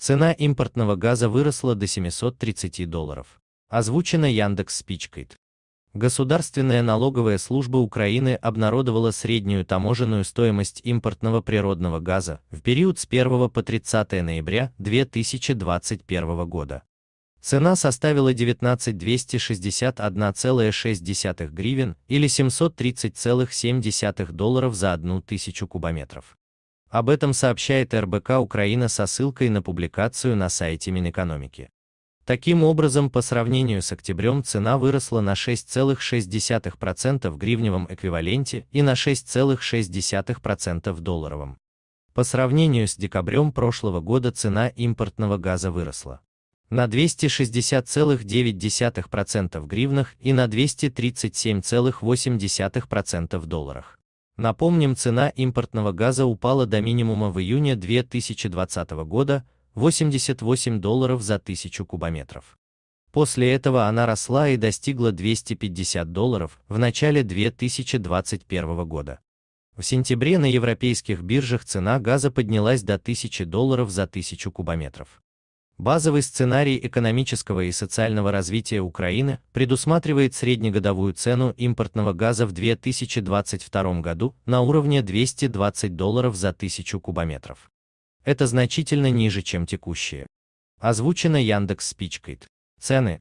Цена импортного газа выросла до 730 долларов. Озвучено Яндекс Спичкайт. Государственная налоговая служба Украины обнародовала среднюю таможенную стоимость импортного природного газа в период с 1 по 30 ноября 2021 года. Цена составила 19 261,6 гривен или 730,7 долларов за 1000 кубометров. Об этом сообщает РБК Украина со ссылкой на публикацию на сайте Минэкономики. Таким образом, по сравнению с октябрем цена выросла на 6,6% в гривневом эквиваленте и на 6,6% в долларовом. По сравнению с декабрем прошлого года цена импортного газа выросла на 260,9% в гривнах и на 237,8% в долларах. Напомним, цена импортного газа упала до минимума в июне 2020 года 88 долларов за тысячу кубометров. После этого она росла и достигла 250 долларов в начале 2021 года. В сентябре на европейских биржах цена газа поднялась до 1000 долларов за тысячу кубометров. Базовый сценарий экономического и социального развития Украины предусматривает среднегодовую цену импортного газа в 2022 году на уровне 220 долларов за тысячу кубометров. Это значительно ниже, чем текущие. Озвучено Яндекс Спичкайт. Цены,